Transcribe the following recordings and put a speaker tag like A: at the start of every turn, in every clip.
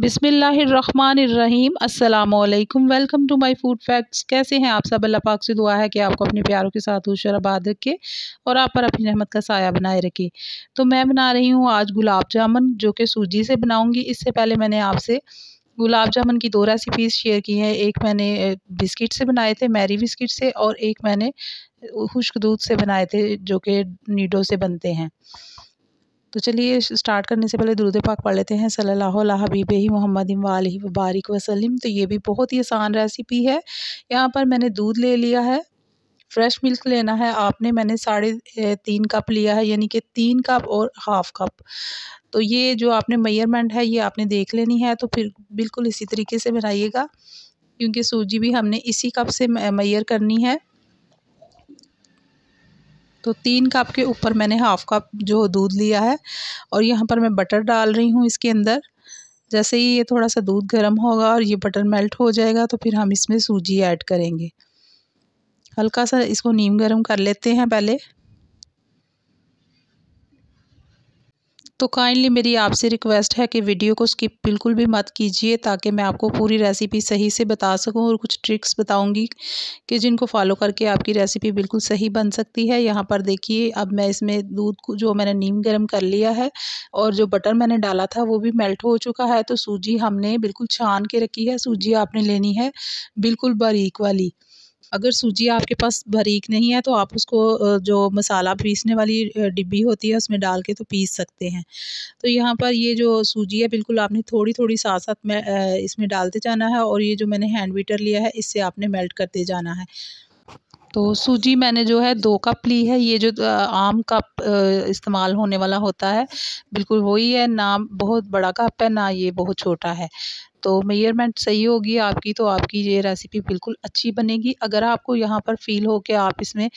A: बिसमीम अल्लाम welcome to my food facts कैसे हैं आप सब अल्लाह पाक से दुआ है कि आपको अपने प्यारों के साथ खुश और आबाद रखे और आप पर अपनी रहमत का साया बनाए रखे तो मैं बना रही हूँ आज गुलाब जामुन जो कि सूजी से बनाऊँगी इससे पहले मैंने आपसे गुलाब जामुन की दो रेसिपीज़ शेयर की हैं एक मैंने बिस्किट से बनाए थे मैरी बिस्किट से और एक मैंने खुश्क दूध से बनाए थे जो कि नीडो से बनते हैं तो चलिए स्टार्ट करने से पहले दुरुद पाक पढ़ लेते हैं सल्ला हबीब ही मोहम्मद वाल वबारिक वसलम तो ये भी बहुत ही आसान रेसिपी है यहाँ पर मैंने दूध ले लिया है फ्रेश मिल्क लेना है आपने मैंने साढ़े तीन कप लिया है यानी कि तीन कप और हाफ़ कप तो ये जो आपने मेयरमेंट है ये आपने देख लेनी है तो फिर बिल्कुल इसी तरीके से बनाइएगा क्योंकि सूजी भी हमने इसी कप से मैयर करनी है तो तीन कप के ऊपर मैंने हाफ़ कप जो दूध लिया है और यहाँ पर मैं बटर डाल रही हूँ इसके अंदर जैसे ही ये थोड़ा सा दूध गर्म होगा और ये बटर मेल्ट हो जाएगा तो फिर हम इसमें सूजी ऐड करेंगे हल्का सा इसको नीम गर्म कर लेते हैं पहले तो काइंडली मेरी आपसे रिक्वेस्ट है कि वीडियो को स्किप बिल्कुल भी मत कीजिए ताकि मैं आपको पूरी रेसिपी सही से बता सकूं और कुछ ट्रिक्स बताऊंगी कि जिनको फॉलो करके आपकी रेसिपी बिल्कुल सही बन सकती है यहाँ पर देखिए अब मैं इसमें दूध को जो मैंने नीम गर्म कर लिया है और जो बटर मैंने डाला था वो भी मेल्ट हो चुका है तो सूजी हमने बिल्कुल छान के रखी है सूजी आपने लेनी है बिल्कुल बारीक वाली अगर सूजी आपके पास बारीक नहीं है तो आप उसको जो मसाला पीसने वाली डिब्बी होती है उसमें डाल के तो पीस सकते हैं तो यहाँ पर ये जो सूजी है बिल्कुल आपने थोड़ी थोड़ी साथ साथ में इसमें डालते जाना है और ये जो मैंने हैंड बीटर लिया है इससे आपने मेल्ट करते जाना है तो सूजी मैंने जो है दो कप ली है ये जो आम कप इस्तेमाल होने वाला होता है बिल्कुल वही है ना बहुत बड़ा कप है ना ये बहुत छोटा है तो मेयरमेंट सही होगी आपकी तो आपकी ये रेसिपी बिल्कुल अच्छी बनेगी अगर आपको यहाँ पर फ़ील हो कि आप इसमें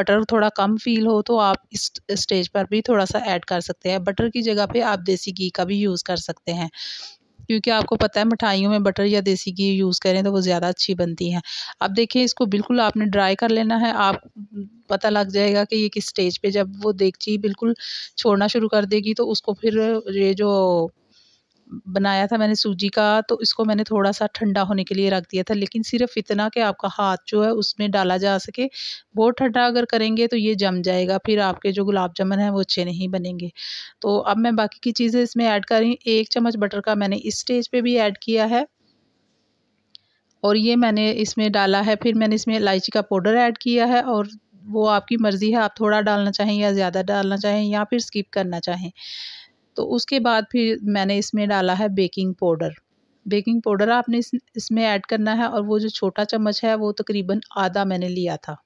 A: बटर थोड़ा कम फील हो तो आप इस स्टेज पर भी थोड़ा सा ऐड कर सकते हैं बटर की जगह पे आप देसी घी का भी यूज़ कर सकते हैं क्योंकि आपको पता है मिठाइयों में बटर या देसी घी यूज़ करें तो वो ज़्यादा अच्छी बनती हैं अब देखिए इसको बिल्कुल आपने ड्राई कर लेना है आप पता लग जाएगा कि ये किस स्टेज पे जब वो देखची बिल्कुल छोड़ना शुरू कर देगी तो उसको फिर ये जो बनाया था मैंने सूजी का तो इसको मैंने थोड़ा सा ठंडा होने के लिए रख दिया था लेकिन सिर्फ इतना कि आपका हाथ जो है उसमें डाला जा सके बहुत ठंडा अगर करेंगे तो ये जम जाएगा फिर आपके जो गुलाब जामुन है वो अच्छे नहीं बनेंगे तो अब मैं बाकी की चीज़ें इसमें ऐड कर रही हूँ एक चम्मच बटर का मैंने इस स्टेज पर भी ऐड किया है और ये मैंने इसमें डाला है फिर मैंने इसमें इलायची का पाउडर ऐड किया है और वो आपकी मर्ज़ी है आप थोड़ा डालना चाहें या ज़्यादा डालना चाहें या फिर स्किप करना चाहें तो उसके बाद फिर मैंने इसमें डाला है बेकिंग पाउडर बेकिंग पाउडर आपने इस इसमें ऐड करना है और वो जो छोटा चम्मच है वो तकरीबन आधा मैंने लिया था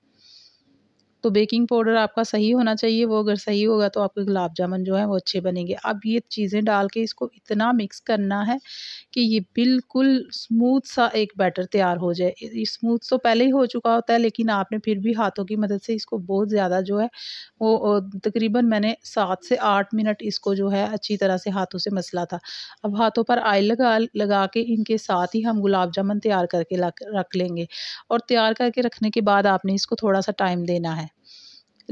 A: तो बेकिंग पाउडर आपका सही होना चाहिए वो अगर सही होगा तो आपके गुलाब जामुन जो है वो अच्छे बनेंगे अब ये चीज़ें डाल के इसको इतना मिक्स करना है कि ये बिल्कुल स्मूथ सा एक बैटर तैयार हो जाए स्मूथ तो पहले ही हो चुका होता है लेकिन आपने फिर भी हाथों की मदद से इसको बहुत ज़्यादा जो है वो तकरीबन मैंने सात से आठ मिनट इसको जो है अच्छी तरह से हाथों से मसला था अब हाथों पर आयल लगा लगा के इनके साथ ही हम गुलाब जामुन तैयार करके रख लेंगे और तैयार करके रखने के बाद आपने इसको थोड़ा सा टाइम देना है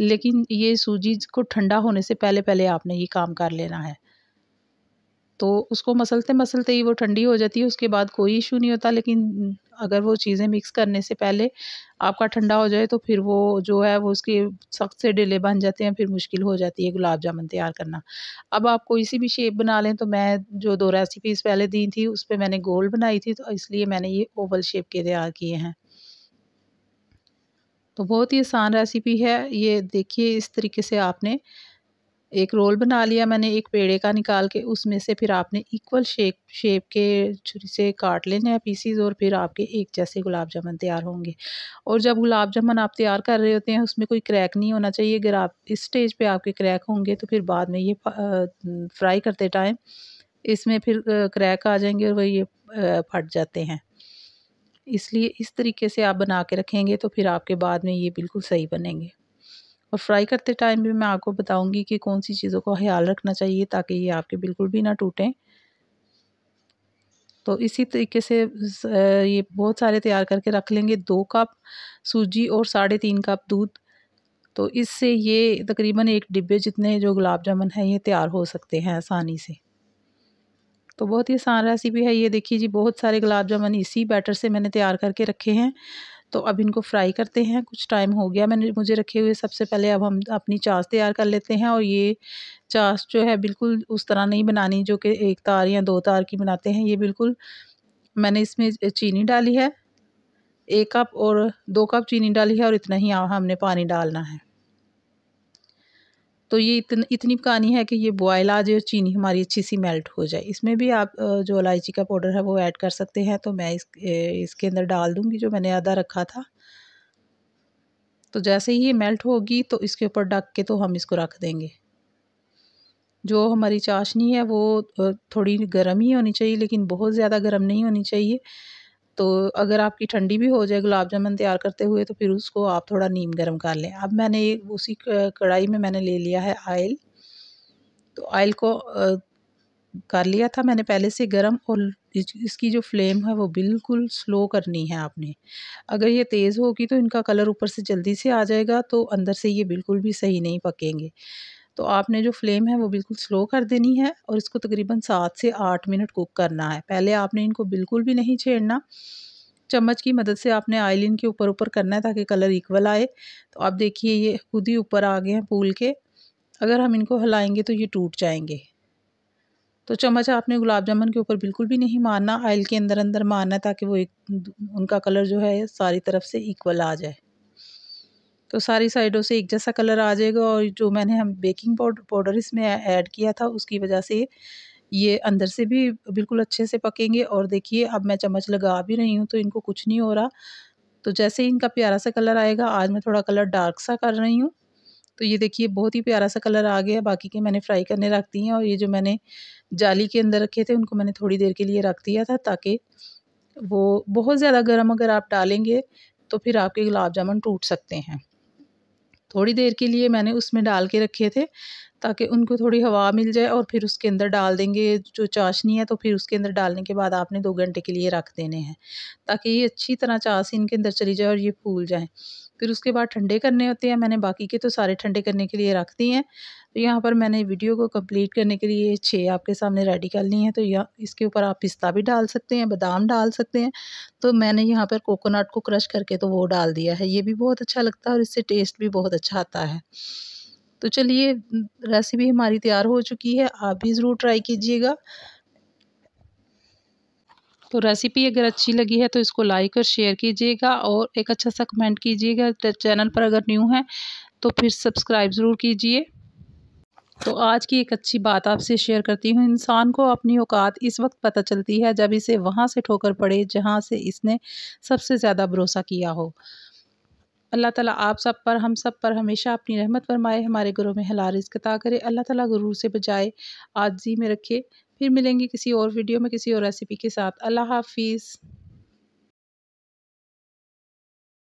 A: लेकिन ये सूजी को ठंडा होने से पहले पहले आपने ये काम कर लेना है तो उसको मसलते मसलते ही वो ठंडी हो जाती है उसके बाद कोई इशू नहीं होता लेकिन अगर वो चीज़ें मिक्स करने से पहले आपका ठंडा हो जाए तो फिर वो जो है वो उसके सख्त से डिले बन जाते हैं फिर मुश्किल हो जाती है गुलाब जामुन तैयार करना अब आप कोई सी भी शेप बना लें तो मैं जो दो रेसिपीज़ पहले दी थी उस पर मैंने गोल बनाई थी तो इसलिए मैंने ये ओवल शेप के तैयार किए हैं तो बहुत ही आसान रेसिपी है ये देखिए इस तरीके से आपने एक रोल बना लिया मैंने एक पेड़े का निकाल के उसमें से फिर आपने इक्वल शेप शेप के छुरी से काट लेने हैं पीसीज और फिर आपके एक जैसे गुलाब जामुन तैयार होंगे और जब गुलाब जामुन आप तैयार कर रहे होते हैं उसमें कोई क्रैक नहीं होना चाहिए अगर आप इस स्टेज पे आपके क्रैक होंगे तो फिर बाद में ये फ्राई करते टाइम इसमें फिर क्रैक आ जाएंगे और वह ये फट जाते हैं इसलिए इस तरीके से आप बना के रखेंगे तो फिर आपके बाद में ये बिल्कुल सही बनेंगे और फ्राई करते टाइम भी मैं आपको बताऊंगी कि कौन सी चीज़ों का ख्याल रखना चाहिए ताकि ये आपके बिल्कुल भी ना टूटें तो इसी तरीके से ये बहुत सारे तैयार करके रख लेंगे दो कप सूजी और साढ़े तीन कप दूध तो इससे ये तकरीबन एक डिब्बे जितने जो गुलाब जामुन हैं ये तैयार हो सकते हैं आसानी से तो बहुत ही आसान रेसिपी है ये देखिए जी बहुत सारे गुलाब जामुन इसी बैटर से मैंने तैयार करके रखे हैं तो अब इनको फ्राई करते हैं कुछ टाइम हो गया मैंने मुझे रखे हुए सबसे पहले अब हम अपनी चास तैयार कर लेते हैं और ये चास जो है बिल्कुल उस तरह नहीं बनानी जो कि एक तार या दो तार की बनाते हैं ये बिल्कुल मैंने इसमें चीनी डाली है एक कप और दो कप चीनी डाली है और इतना ही हमने पानी डालना है तो ये इतन इतनी कहानी है कि ये बॉयल आ जाए और चीनी हमारी अच्छी सी मेल्ट हो जाए इसमें भी आप जो इलायची का पाउडर है वो ऐड कर सकते हैं तो मैं इस इसके अंदर डाल दूँगी जो मैंने आधा रखा था तो जैसे ही ये मेल्ट होगी तो इसके ऊपर ढक के तो हम इसको रख देंगे जो हमारी चाशनी है वो थोड़ी गर्म ही होनी चाहिए लेकिन बहुत ज़्यादा गर्म नहीं होनी चाहिए तो अगर आपकी ठंडी भी हो जाए गुलाब जामुन तैयार करते हुए तो फिर उसको आप थोड़ा नीम गर्म कर लें अब मैंने उसी कढ़ाई में मैंने ले लिया है आयल तो आयल को कर लिया था मैंने पहले से गर्म और इसकी जो फ्लेम है वो बिल्कुल स्लो करनी है आपने अगर ये तेज़ होगी तो इनका कलर ऊपर से जल्दी से आ जाएगा तो अंदर से ये बिल्कुल भी सही नहीं पकेंगे तो आपने जो फ्लेम है वो बिल्कुल स्लो कर देनी है और इसको तकरीबन सात से आठ मिनट कुक करना है पहले आपने इनको बिल्कुल भी नहीं छेड़ना चम्मच की मदद से आपने आयल इनके ऊपर ऊपर करना है ताकि कलर इक्वल आए तो आप देखिए ये खुद ही ऊपर आ गए हैं फूल के अगर हम इनको हिलाएंगे तो ये टूट जाएंगे तो चम्मच आपने गुलाब जामुन के ऊपर बिल्कुल भी नहीं मारना आयल के अंदर अंदर मारना ताकि वो एक उनका कलर जो है सारी तरफ से इक्वल आ जाए तो सारी साइडों से एक जैसा कलर आ जाएगा और जो मैंने हम बेकिंग पाउडर पाउडर इसमें ऐड किया था उसकी वजह से ये अंदर से भी बिल्कुल अच्छे से पकेंगे और देखिए अब मैं चम्मच लगा भी रही हूँ तो इनको कुछ नहीं हो रहा तो जैसे ही इनका प्यारा सा कलर आएगा आज मैं थोड़ा कलर डार्क सा कर रही हूँ तो ये देखिए बहुत ही प्यारा सा कलर आ गया बाकी के मैंने फ्राई करने रख दिए हैं और ये जो मैंने जाली के अंदर रखे थे उनको मैंने थोड़ी देर के लिए रख दिया था ताकि वो बहुत ज़्यादा गर्म अगर आप डालेंगे तो फिर आपके गुलाब जामुन टूट सकते हैं थोड़ी देर के लिए मैंने उसमें डाल के रखे थे ताकि उनको थोड़ी हवा मिल जाए और फिर उसके अंदर डाल देंगे जो चाशनी है तो फिर उसके अंदर डालने के बाद आपने दो घंटे के लिए रख देने हैं ताकि ये अच्छी तरह चाशनी इनके अंदर चली जाए और ये फूल जाए फिर उसके बाद ठंडे करने होते हैं मैंने बाकी के तो सारे ठंडे करने के लिए रख दिए हैं तो यहाँ पर मैंने वीडियो को कंप्लीट करने के लिए छः आपके सामने रेडी कर ली हैं तो यहाँ इसके ऊपर आप पिस्ता भी डाल सकते हैं बादाम डाल सकते हैं तो मैंने यहाँ पर कोकोनट को क्रश करके तो वो डाल दिया है ये भी बहुत अच्छा लगता है और इससे टेस्ट भी बहुत अच्छा आता है तो चलिए रेसिपी हम्म, हमारी तैयार हो चुकी है आप भी ज़रूर ट्राई कीजिएगा तो रेसिपी अगर अच्छी लगी है तो इसको लाइक और शेयर कीजिएगा और एक अच्छा सा कमेंट कीजिएगा चैनल तो पर अगर न्यू है तो फिर सब्सक्राइब ज़रूर कीजिए तो आज की एक अच्छी बात आपसे शेयर करती हूँ इंसान को अपनी औकात इस वक्त पता चलती है जब इसे वहाँ से ठोकर पड़े जहाँ से इसने सबसे ज़्यादा भरोसा किया हो अल्लाह ताला आप सब पर हम सब पर हमेशा अपनी रहमत फरमाए हमारे घरों में हलार कता करे अल्लाह ताला गुरू से बजाए आजी में रखे फिर मिलेंगे किसी और वीडियो में किसी और रेसिपी के साथ अल्लाह हाफिज़